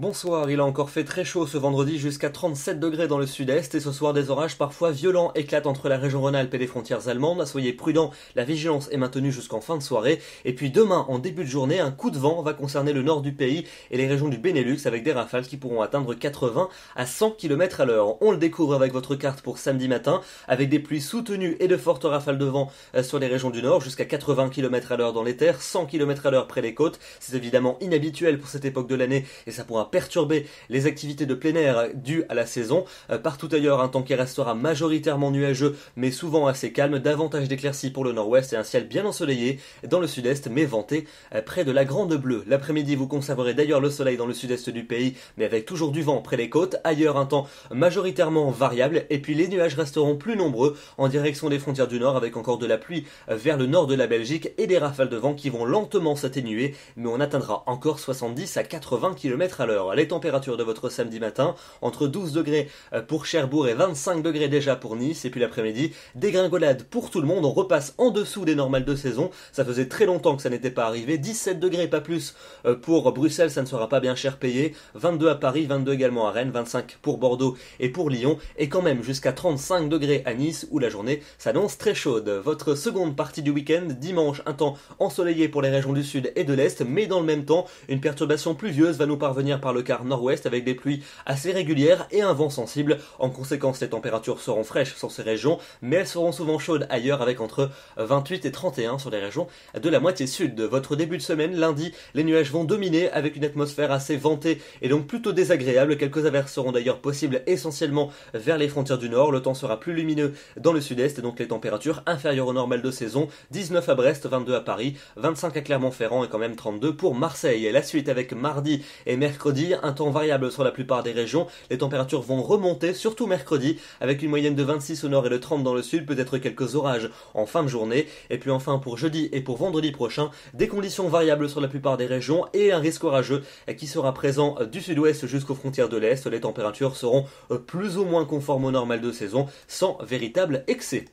Bonsoir, il a encore fait très chaud ce vendredi jusqu'à 37 degrés dans le sud-est et ce soir des orages parfois violents éclatent entre la région Rhône-Alpes et les frontières allemandes. Soyez prudents, la vigilance est maintenue jusqu'en fin de soirée. Et puis demain, en début de journée, un coup de vent va concerner le nord du pays et les régions du Benelux avec des rafales qui pourront atteindre 80 à 100 km à l'heure. On le découvre avec votre carte pour samedi matin avec des pluies soutenues et de fortes rafales de vent euh, sur les régions du nord jusqu'à 80 km à l'heure dans les terres, 100 km à l'heure près des côtes. C'est évidemment inhabituel pour cette époque de l'année et ça pourra perturber les activités de plein air dues à la saison. Euh, partout ailleurs, un temps qui restera majoritairement nuageux, mais souvent assez calme, davantage d'éclaircies pour le nord-ouest et un ciel bien ensoleillé dans le sud-est, mais vanté euh, près de la Grande Bleue. L'après-midi, vous conserverez d'ailleurs le soleil dans le sud-est du pays, mais avec toujours du vent près des côtes. Ailleurs, un temps majoritairement variable, et puis les nuages resteront plus nombreux en direction des frontières du nord, avec encore de la pluie vers le nord de la Belgique et des rafales de vent qui vont lentement s'atténuer, mais on atteindra encore 70 à 80 km à l'heure. Alors Les températures de votre samedi matin, entre 12 degrés euh, pour Cherbourg et 25 degrés déjà pour Nice. Et puis l'après-midi, dégringolade pour tout le monde. On repasse en dessous des normales de saison. Ça faisait très longtemps que ça n'était pas arrivé. 17 degrés, pas plus euh, pour Bruxelles, ça ne sera pas bien cher payé. 22 à Paris, 22 également à Rennes, 25 pour Bordeaux et pour Lyon. Et quand même jusqu'à 35 degrés à Nice où la journée s'annonce très chaude. Votre seconde partie du week-end, dimanche, un temps ensoleillé pour les régions du sud et de l'est, mais dans le même temps, une perturbation pluvieuse va nous parvenir par le quart nord-ouest avec des pluies assez régulières et un vent sensible. En conséquence, les températures seront fraîches sur ces régions, mais elles seront souvent chaudes ailleurs avec entre 28 et 31 sur les régions de la moitié sud. Votre début de semaine, lundi, les nuages vont dominer avec une atmosphère assez ventée et donc plutôt désagréable. Quelques averses seront d'ailleurs possibles essentiellement vers les frontières du nord. Le temps sera plus lumineux dans le sud-est et donc les températures inférieures aux normales de saison. 19 à Brest, 22 à Paris, 25 à Clermont-Ferrand et quand même 32 pour Marseille. Et la suite avec mardi et mercredi un temps variable sur la plupart des régions. Les températures vont remonter, surtout mercredi, avec une moyenne de 26 au nord et de 30 dans le sud, peut-être quelques orages en fin de journée. Et puis enfin pour jeudi et pour vendredi prochain, des conditions variables sur la plupart des régions et un risque orageux qui sera présent du sud-ouest jusqu'aux frontières de l'est. Les températures seront plus ou moins conformes aux normal de saison, sans véritable excès.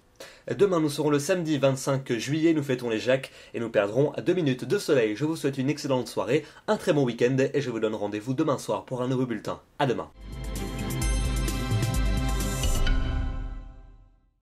Demain, nous serons le samedi 25 juillet, nous fêtons les Jacques et nous perdrons à 2 minutes de soleil. Je vous souhaite une excellente soirée, un très bon week-end et je vous donne rendez-vous demain soir pour un nouveau bulletin. À demain.